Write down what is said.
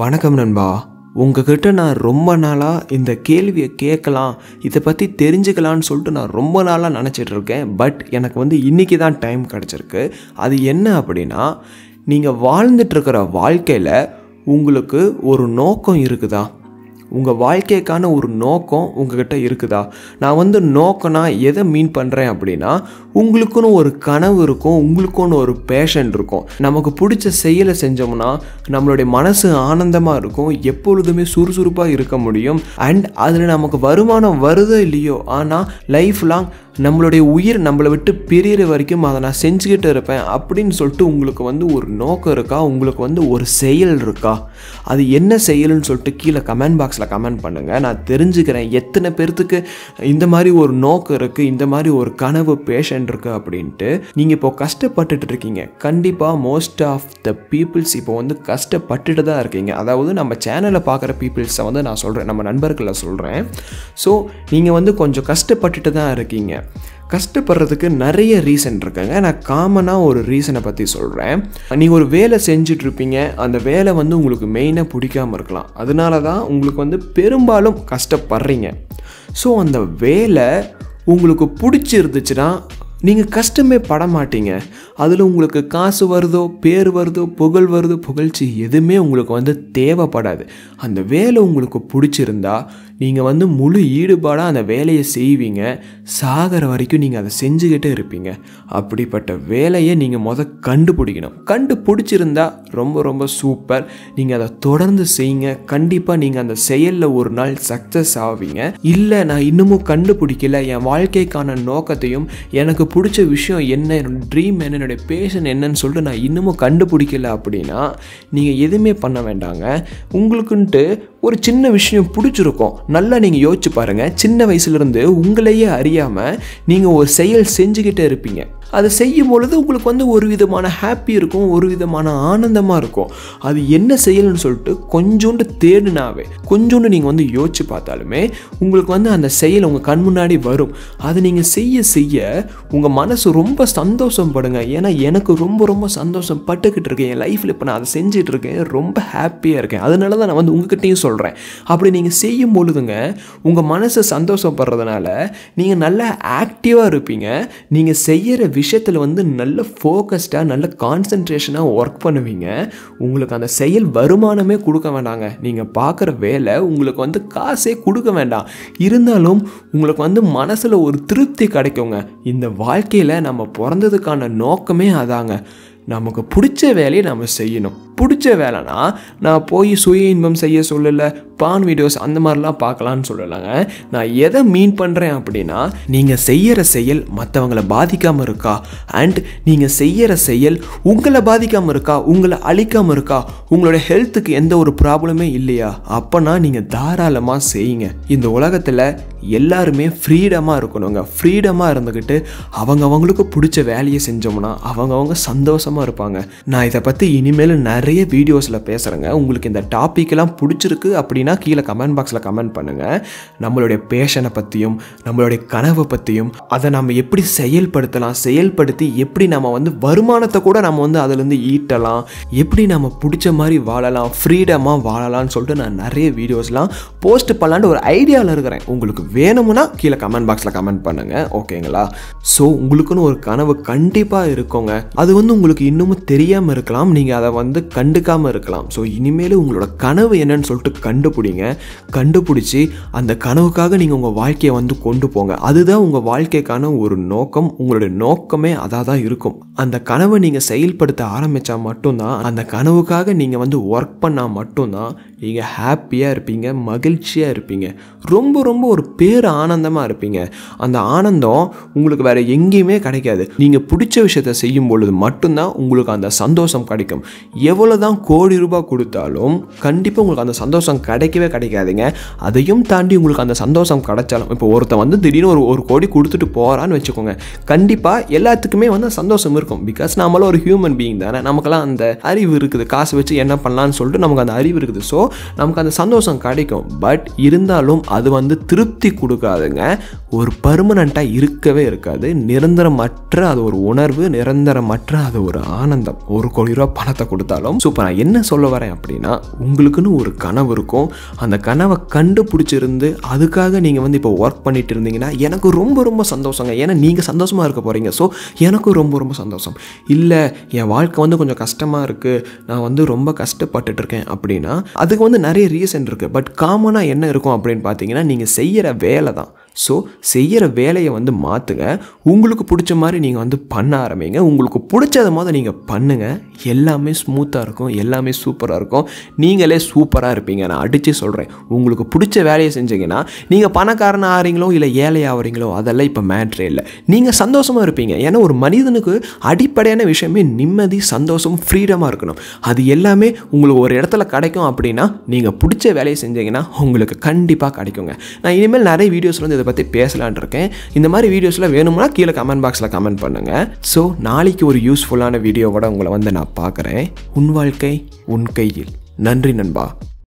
வணக்கம் நண்பா உங்ககிட்ட நான் ரொம்ப நாளாக இந்த கேள்வியை கேட்கலாம் இதை பற்றி தெரிஞ்சுக்கலான்னு சொல்லிட்டு நான் ரொம்ப நாளாக நினச்சிட்டு இருக்கேன் பட் எனக்கு வந்து இன்றைக்கி தான் டைம் கிடச்சிருக்கு அது என்ன அப்படின்னா நீங்கள் வாழ்ந்துட்டுருக்கிற வாழ்க்கையில் உங்களுக்கு ஒரு நோக்கம் இருக்குதா உங்கள் வாழ்க்கைக்கான ஒரு நோக்கம் உங்ககிட்ட இருக்குதா நான் வந்து நோக்கம்னா எதை மீன் பண்ணுறேன் அப்படின்னா உங்களுக்குன்னு ஒரு கனவு இருக்கும் உங்களுக்குன்னு ஒரு பேஷன் இருக்கும் நமக்கு பிடிச்ச செயலை செஞ்சோம்னா நம்மளுடைய மனசு ஆனந்தமாக இருக்கும் எப்பொழுதுமே சுறுசுறுப்பாக இருக்க முடியும் அண்ட் அதில் நமக்கு வருமானம் வருதோ இல்லையோ ஆனால் லைஃப் லாங் நம்மளுடைய உயிர் நம்மளை விட்டு பிரியிற வரைக்கும் அதை நான் செஞ்சுக்கிட்டு இருப்பேன் அப்படின்னு சொல்லிட்டு உங்களுக்கு வந்து ஒரு நோக்கம் இருக்கா உங்களுக்கு வந்து ஒரு செயல் இருக்கா அது என்ன செயல்னு சொல்லிட்டு கீழே கமெண்ட் பாக்ஸில் பாக்ஸில் கமெண்ட் பண்ணுங்கள் நான் தெரிஞ்சுக்கிறேன் எத்தனை பேர்த்துக்கு இந்த மாதிரி ஒரு நோக்கம் இருக்குது இந்த மாதிரி ஒரு கனவு பேஷண்ட் இருக்குது அப்படின்ட்டு நீங்கள் இப்போ கஷ்டப்பட்டுட்டு இருக்கீங்க கண்டிப்பாக மோஸ்ட் ஆஃப் த பீப்புள்ஸ் இப்போ வந்து கஷ்டப்பட்டுட்டு தான் இருக்கீங்க அதாவது நம்ம சேனலை பார்க்குற பீப்புள்ஸை வந்து நான் சொல்கிறேன் நம்ம நண்பர்களை சொல்கிறேன் ஸோ நீங்கள் வந்து கொஞ்சம் கஷ்டப்பட்டுட்டு தான் இருக்கீங்க கஷ்டப்படுறதுக்கு நிறைய ரீசன் இருக்குங்க நான் காமனாக ஒரு ரீசனை பற்றி சொல்கிறேன் நீங்கள் ஒரு வேலை செஞ்சிட்ருப்பீங்க அந்த வேலை வந்து உங்களுக்கு மெயினாக பிடிக்காமல் இருக்கலாம் அதனால தான் உங்களுக்கு வந்து பெரும்பாலும் கஷ்டப்படுறீங்க ஸோ அந்த வேலை உங்களுக்கு பிடிச்சிருந்துச்சுன்னா நீங்கள் கஷ்டமே பட மாட்டீங்க அதில் உங்களுக்கு காசு வருதோ பேர் வருதோ புகழ் வருதோ புகழ்ச்சி எதுவுமே உங்களுக்கு வந்து தேவைப்படாது அந்த வேலை உங்களுக்கு பிடிச்சிருந்தா நீங்கள் வந்து முழு ஈடுபாடாக அந்த வேலையை செய்வீங்க சாகிற வரைக்கும் நீங்கள் அதை செஞ்சுக்கிட்டே இருப்பீங்க அப்படிப்பட்ட வேலையை நீங்கள் முத கண்டுபிடிக்கணும் கண்டுபிடிச்சிருந்தா ரொம்ப ரொம்ப சூப்பர் நீங்கள் அதை தொடர்ந்து செய்யுங்க கண்டிப்பாக நீங்கள் அந்த செயலில் ஒரு நாள் சக்ஸஸ் ஆவீங்க இல்லை நான் இன்னமும் கண்டுபிடிக்கல என் வாழ்க்கைக்கான நோக்கத்தையும் எனக்கு பிடிச்ச விஷயம் என்ன என்னோடய ட்ரீம் என்ன என்னுடைய பேஷன் என்னன்னு சொல்லிட்டு நான் இன்னமும் கண்டுபிடிக்கல அப்படின்னா நீங்கள் எதுவுமே பண்ண வேண்டாங்க உங்களுக்குன்ட்டு ஒரு சின்ன விஷயம் பிடிச்சிருக்கும் நல்லா நீங்கள் யோசிச்சு பாருங்கள் சின்ன வயசுலேருந்து உங்களையே அறியாமல் நீங்கள் ஒரு செயல் செஞ்சுக்கிட்டே இருப்பீங்க அது செய்யும் பொழுது உங்களுக்கு வந்து ஒரு விதமான ஹாப்பி இருக்கும் ஒரு விதமான ஆனந்தமாக இருக்கும் அது என்ன செய்யணும்னு சொல்லிட்டு கொஞ்சோண்டு தேடுனாவே கொஞ்சோண்டு நீங்கள் வந்து யோசிச்சு பார்த்தாலுமே உங்களுக்கு வந்து அந்த செயல் உங்கள் கண் முன்னாடி வரும் அது நீங்கள் செய்ய செய்ய உங்கள் மனசு ரொம்ப சந்தோஷப்படுங்க ஏன்னா எனக்கு ரொம்ப ரொம்ப சந்தோஷம் பட்டுக்கிட்டு இருக்கேன் என் லைஃப்பில் இப்போ நான் அதை செஞ்சுட்டு இருக்கேன் ரொம்ப ஹாப்பியாக இருக்கேன் அதனால தான் நான் வந்து உங்ககிட்டையும் சொல்கிறேன் அப்படி நீங்கள் செய்யும் பொழுதுங்க உங்கள் மனசு சந்தோஷப்படுறதுனால நீங்கள் நல்லா ஆக்டிவாக இருப்பீங்க நீங்கள் செய்கிற விஷயம் விஷயத்தில் வந்து நல்ல ஃபோக்கஸ்டாக நல்ல கான்சன்ட்ரேஷனாக ஒர்க் பண்ணுவீங்க உங்களுக்கு அந்த செயல் வருமானமே கொடுக்க வேண்டாங்க நீங்கள் பார்க்குற வேலை உங்களுக்கு வந்து காசே கொடுக்க வேண்டாம் இருந்தாலும் உங்களுக்கு வந்து மனசில் ஒரு திருப்தி கிடைக்குங்க இந்த வாழ்க்கையில் நம்ம பிறந்ததுக்கான நோக்கமே அதாங்க நமக்கு பிடிச்ச வேலையை நம்ம செய்யணும் பிடிச்ச வேலைனா நான் போய் சுய இன்பம் செய்ய சொல்லலை பான் வீடியோஸ் அந்த மாதிரிலாம் பார்க்கலான்னு சொல்லலைங்க நான் எதை மீன் பண்ணுறேன் அப்படின்னா நீங்கள் செய்கிற செயல் மற்றவங்களை பாதிக்காமல் இருக்கா அண்ட் நீங்கள் செய்கிற செயல் உங்களை பாதிக்காமல் இருக்கா உங்களை அழிக்காமல் இருக்கா உங்களோட ஹெல்த்துக்கு எந்த ஒரு ப்ராப்ளமே இல்லையா அப்போனா நீங்கள் தாராளமாக செய்யுங்க இந்த உலகத்தில் எல்லாருமே ஃப்ரீடமாக இருக்கணுங்க ஃப்ரீடமாக இருந்துக்கிட்டு அவங்கவங்களுக்கு பிடிச்ச வேலையை செஞ்சோம்னா அவங்கவுங்க சந்தோஷமாக இருப்பாங்க நான் இதை பற்றி இனிமேல் நிறைய நிறைய வீடியோஸில் பேசுகிறேங்க உங்களுக்கு இந்த டாப்பிக்கெல்லாம் பிடிச்சிருக்கு அப்படின்னா கீழே கமெண்ட் பாக்ஸில் கமெண்ட் பண்ணுங்கள் நம்மளுடைய பேஷனை பற்றியும் நம்மளுடைய கனவை பற்றியும் அதை நம்ம எப்படி செயல்படுத்தலாம் செயல்படுத்தி எப்படி நம்ம வந்து வருமானத்தை கூட நம்ம வந்து அதுலேருந்து ஈட்டலாம் எப்படி நம்ம பிடிச்ச மாதிரி வாழலாம் ஃப்ரீடமாக வாழலாம்னு சொல்லிட்டு நான் நிறைய வீடியோஸ்லாம் போஸ்ட் பண்ணலான்னு ஒரு ஐடியாவில் இருக்கிறேன் உங்களுக்கு வேணும்னா கீழே கமெண்ட் பாக்ஸில் கமெண்ட் பண்ணுங்கள் ஓகேங்களா ஸோ உங்களுக்குன்னு ஒரு கனவு கண்டிப்பாக இருக்குங்க அது வந்து உங்களுக்கு இன்னமும் தெரியாமல் இருக்கலாம் நீங்கள் அதை வந்து கண்டுக்காமல் இருக்கலாம் ஸோ இனிமேல் உங்களோட கனவு என்னன்னு சொல்லிட்டு கண்டுபிடிங்க கண்டுபிடிச்சி அந்த கனவுக்காக நீங்கள் உங்கள் வாழ்க்கையை வந்து கொண்டு போங்க அதுதான் உங்கள் வாழ்க்கைக்கான ஒரு நோக்கம் உங்களுடைய நோக்கமே அதாக தான் இருக்கும் அந்த கனவை நீங்கள் செயல்படுத்த ஆரம்பித்தா மட்டும்தான் அந்த கனவுக்காக நீங்கள் வந்து ஒர்க் பண்ணால் மட்டும்தான் நீங்கள் ஹாப்பியாக இருப்பீங்க மகிழ்ச்சியாக இருப்பீங்க ரொம்ப ரொம்ப ஒரு பேர் ஆனந்தமாக இருப்பீங்க அந்த ஆனந்தம் உங்களுக்கு வேறு எங்கேயுமே கிடைக்காது நீங்கள் பிடிச்ச விஷயத்த செய்யும் பொழுது மட்டும்தான் உங்களுக்கு அந்த சந்தோஷம் கிடைக்கும் எவ்வளோ தான் கோடி ரூபாய் கொடுத்தாலும் கண்டிப்பாக உங்களுக்கு அந்த சந்தோஷம் கிடைக்கவே கிடைக்காதுங்க அதையும் தாண்டி உங்களுக்கு அந்த சந்தோஷம் கிடைச்சாலும் இப்போ ஒருத்தன் வந்து திடீர்னு ஒரு ஒரு கோடி கொடுத்துட்டு போகிறான்னு வச்சுக்கோங்க கண்டிப்பாக எல்லாத்துக்குமே வந்து சந்தோஷம் இருக்கும் பிகாஸ் நம்மளும் ஒரு ஹியூமன் பீயிங் தானே நமக்கெல்லாம் அந்த அறிவு இருக்குது காசு வச்சு என்ன பண்ணலான்னு சொல்லிட்டு நமக்கு அந்த அறிவு இருக்குது ஸோ நமக்கு அந்த சந்தோஷம் கிடைக்கும் பட் இருந்தாலும் அது வந்து திருப்தி கொடுக்காதுங்க ஒரு பர்மனண்ட்டாக இருக்கவே இருக்காது நிரந்தரமற்ற அது ஒரு உணர்வு நிரந்தரமற்ற அது ஒரு ஆனந்தம் ஒரு கோடி ரூபா பணத்தை கொடுத்தாலும் ஸோ இப்போ நான் என்ன சொல்ல வரேன் அப்படின்னா உங்களுக்குன்னு ஒரு கனவு இருக்கும் அந்த கனவை கண்டுபிடிச்சிருந்து அதுக்காக நீங்கள் வந்து இப்போ ஒர்க் பண்ணிட்டு இருந்தீங்கன்னா எனக்கு ரொம்ப ரொம்ப சந்தோஷங்க ஏன்னா நீங்கள் சந்தோஷமாக இருக்க போகிறீங்க ஸோ எனக்கும் ரொம்ப ரொம்ப சந்தோஷம் இல்லை என் வாழ்க்கை வந்து கொஞ்சம் கஷ்டமாக இருக்குது நான் வந்து ரொம்ப கஷ்டப்பட்டுட்ருக்கேன் அப்படின்னா அதுக்கு இதுக்கு வந்து நிறைய ரீசன் இருக்குது பட் காமனாக என்ன இருக்கும் அப்படின்னு பார்த்தீங்கன்னா நீங்கள் செய்கிற வேலை தான் ஸோ செய்கிற வேலையை வந்து மாற்றுங்க உங்களுக்கு பிடிச்ச மாதிரி நீங்கள் வந்து பண்ண ஆரம்பிங்க உங்களுக்கு பிடிச்சத மாதிரி நீங்கள் பண்ணுங்கள் எல்லாமே ஸ்மூத்தாக இருக்கும் எல்லாமே சூப்பராக இருக்கும் நீங்களே சூப்பராக இருப்பீங்க நான் அடித்து சொல்கிறேன் உங்களுக்கு பிடிச்ச வேலையை செஞ்சீங்கன்னா நீங்கள் பணக்காரன் ஆகிறீங்களோ இல்லை ஏழை ஆகிறீங்களோ அதெல்லாம் இப்போ மேட்ரே இல்லை நீங்கள் சந்தோஷமாக இருப்பீங்க ஏன்னா ஒரு மனிதனுக்கு அடிப்படையான விஷயமே நிம்மதி சந்தோஷம் ஃப்ரீடமாக இருக்கணும் அது எல்லாமே உங்களுக்கு ஒரு இடத்துல கிடைக்கும் அப்படின்னா நீங்கள் பிடிச்ச வேலையை செஞ்சீங்கன்னா உங்களுக்கு கண்டிப்பாக கிடைக்குங்க நான் இனிமேல் நிறைய வீடியோஸ் வந்து இதை பற்றி பேசலான் இருக்கேன் இந்த மாதிரி வீடியோஸ்லாம் வேணும்னா கீழே கமெண்ட் பாக்ஸில் கமெண்ட் பண்ணுங்கள் ஸோ நாளைக்கு ஒரு யூஸ்ஃபுல்லான வீடியோவோட உங்களை வந்து நான் பார்க்குறேன் உன் வாழ்க்கை உன் கையில் நன்றி நண்பா